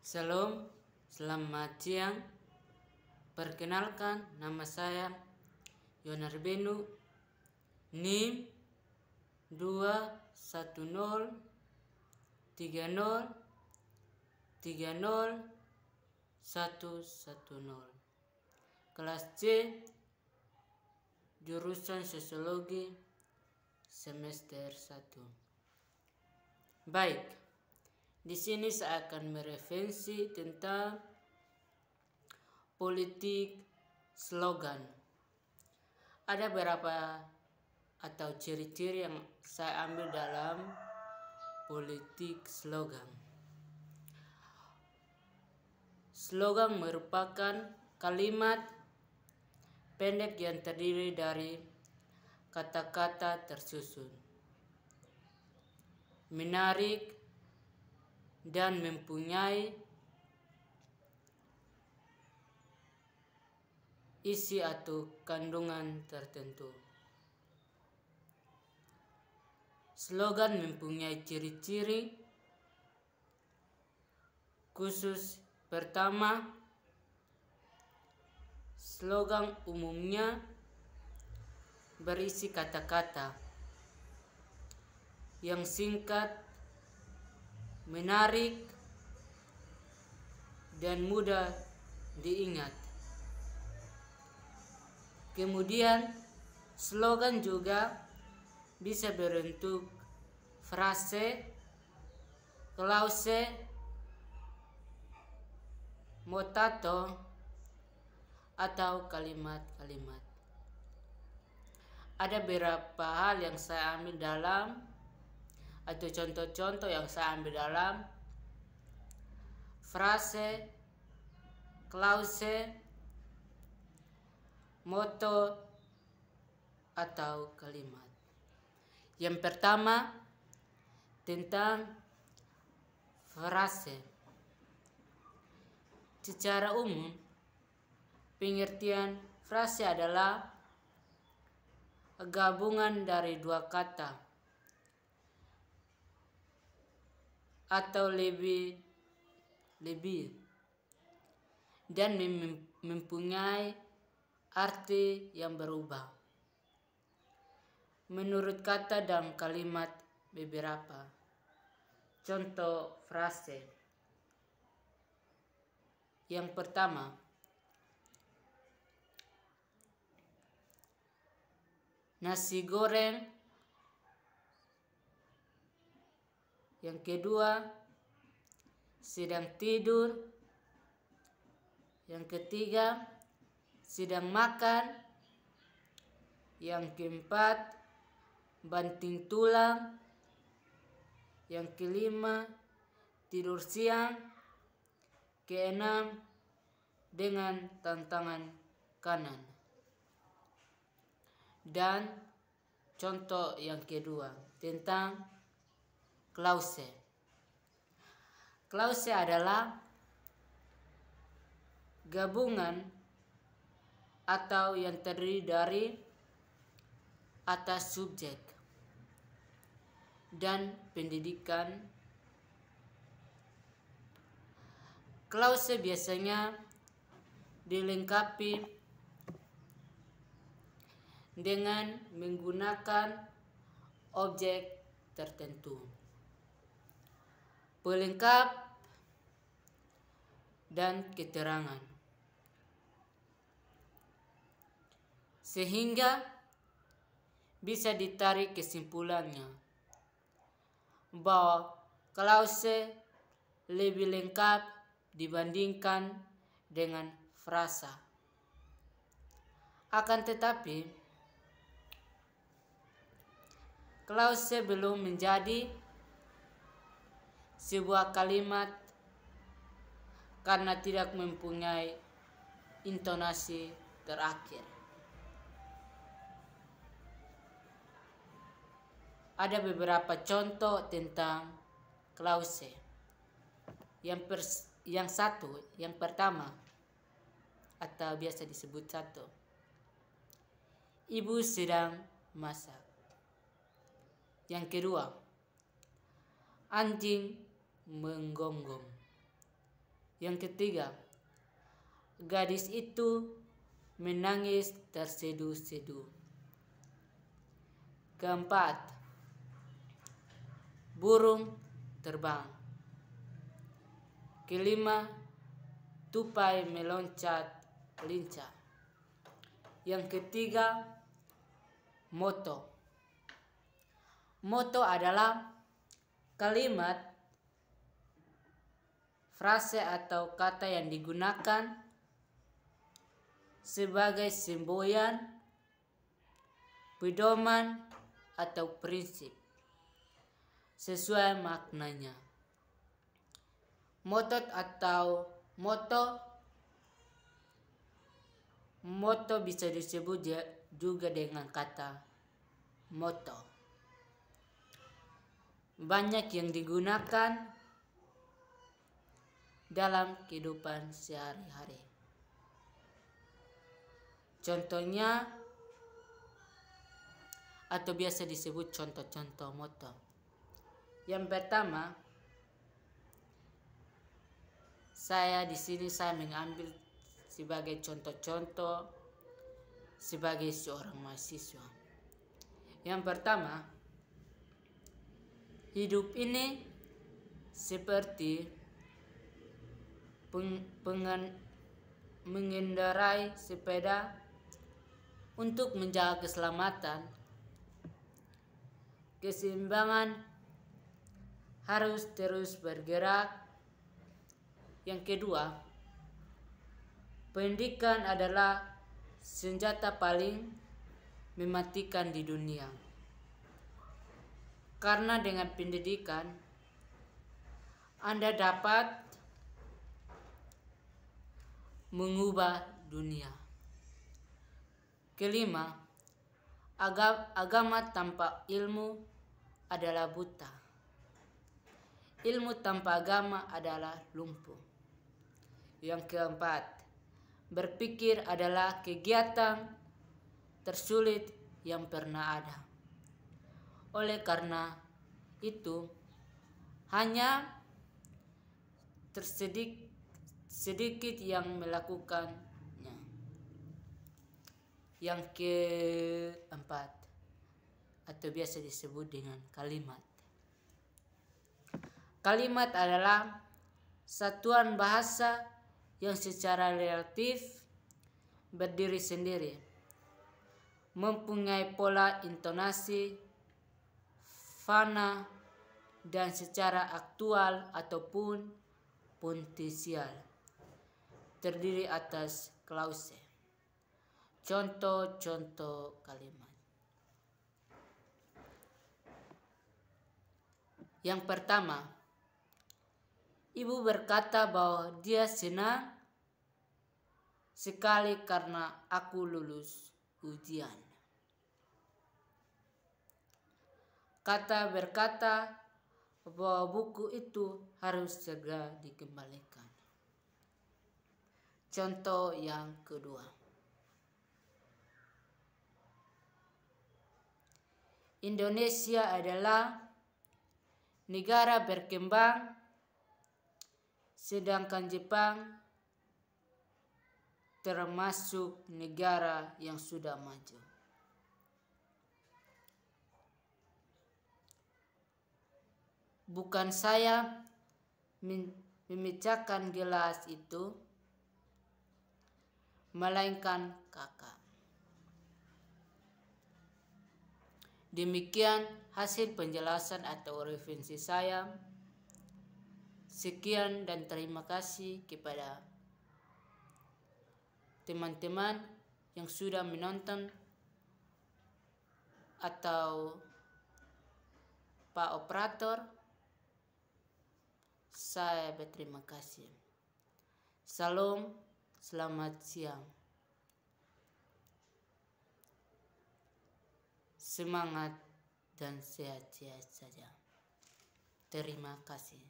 Salam, selamat siang. Perkenalkan, nama saya Yonar Benu, NIM 210 30 30 110 Kelas C Jurusan Sosiologi Semester 1 Baik di sini saya akan mereferensi tentang politik slogan. Ada beberapa atau ciri-ciri yang saya ambil dalam politik slogan. Slogan merupakan kalimat pendek yang terdiri dari kata-kata tersusun. Menarik, dan mempunyai isi atau kandungan tertentu. Slogan mempunyai ciri-ciri khusus. Pertama, slogan umumnya berisi kata-kata yang singkat menarik, dan mudah diingat. Kemudian, slogan juga bisa berbentuk frase, klause, motato, atau kalimat-kalimat. Ada beberapa hal yang saya ambil dalam atau contoh-contoh yang saya ambil dalam frase, klause, moto, atau kalimat. Yang pertama tentang frase. Secara umum, pengertian frase adalah gabungan dari dua kata atau lebih lebih dan mempunyai arti yang berubah. Menurut kata dan kalimat beberapa. Contoh frase. Yang pertama, nasi goreng Yang kedua, sedang tidur. Yang ketiga, sedang makan. Yang keempat, banting tulang. Yang kelima, tidur siang. Keenam, dengan tantangan kanan. Dan contoh yang kedua tentang klause. Klause adalah gabungan atau yang terdiri dari atas subjek dan pendidikan. Klause biasanya dilengkapi dengan menggunakan objek tertentu pelengkap dan keterangan. Sehingga bisa ditarik kesimpulannya bahwa klause lebih lengkap dibandingkan dengan frasa. Akan tetapi, klause belum menjadi sebuah kalimat karena tidak mempunyai intonasi terakhir. Ada beberapa contoh tentang klause. Yang pers yang satu, yang pertama atau biasa disebut satu. Ibu sedang masak. Yang kedua, anjing menggonggong. Yang ketiga, gadis itu menangis tersedu-sedu. Keempat, burung terbang. Kelima, tupai meloncat lincah. Yang ketiga, moto. Moto adalah kalimat frase atau kata yang digunakan sebagai semboyan, pedoman, atau prinsip sesuai maknanya. Motot atau moto Moto bisa disebut juga dengan kata moto. Banyak yang digunakan dalam kehidupan sehari-hari. Contohnya atau biasa disebut contoh-contoh moto. Yang pertama, saya di sini saya mengambil sebagai contoh-contoh sebagai seorang mahasiswa. Yang pertama, hidup ini seperti pengen, mengendarai sepeda untuk menjaga keselamatan keseimbangan harus terus bergerak yang kedua pendidikan adalah senjata paling mematikan di dunia karena dengan pendidikan Anda dapat mengubah dunia. Kelima, agama tanpa ilmu adalah buta. Ilmu tanpa agama adalah lumpuh. Yang keempat, berpikir adalah kegiatan tersulit yang pernah ada. Oleh karena itu, hanya tersedik sedikit yang melakukannya. Yang keempat atau biasa disebut dengan kalimat. Kalimat adalah satuan bahasa yang secara relatif berdiri sendiri, mempunyai pola intonasi, fana, dan secara aktual ataupun potensial terdiri atas klause. Contoh-contoh kalimat. Yang pertama, ibu berkata bahwa dia senang sekali karena aku lulus ujian. Kata berkata bahwa buku itu harus segera dikembalikan. Contoh yang kedua. Indonesia adalah negara berkembang sedangkan Jepang termasuk negara yang sudah maju. Bukan saya memecahkan gelas itu, melainkan kakak. Demikian hasil penjelasan atau referensi saya. Sekian dan terima kasih kepada teman-teman yang sudah menonton atau Pak Operator. Saya berterima kasih. Salam. Selamat siang. Semangat dan sehat-sehat saja. Terima kasih.